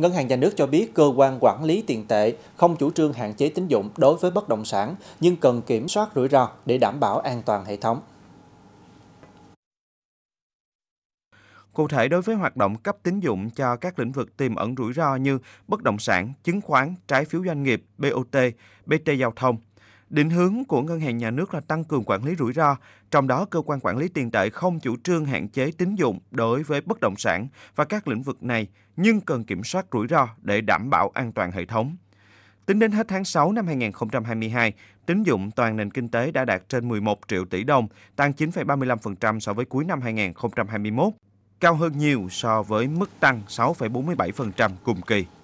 Ngân hàng Nhà nước cho biết cơ quan quản lý tiền tệ không chủ trương hạn chế tín dụng đối với bất động sản, nhưng cần kiểm soát rủi ro để đảm bảo an toàn hệ thống. Cụ thể đối với hoạt động cấp tín dụng cho các lĩnh vực tiềm ẩn rủi ro như bất động sản, chứng khoán, trái phiếu doanh nghiệp, BOT, BT giao thông, Định hướng của ngân hàng nhà nước là tăng cường quản lý rủi ro, trong đó cơ quan quản lý tiền tệ không chủ trương hạn chế tín dụng đối với bất động sản và các lĩnh vực này, nhưng cần kiểm soát rủi ro để đảm bảo an toàn hệ thống. Tính đến hết tháng 6 năm 2022, tín dụng toàn nền kinh tế đã đạt trên 11 triệu tỷ đồng, tăng 9,35% so với cuối năm 2021, cao hơn nhiều so với mức tăng 6,47% cùng kỳ.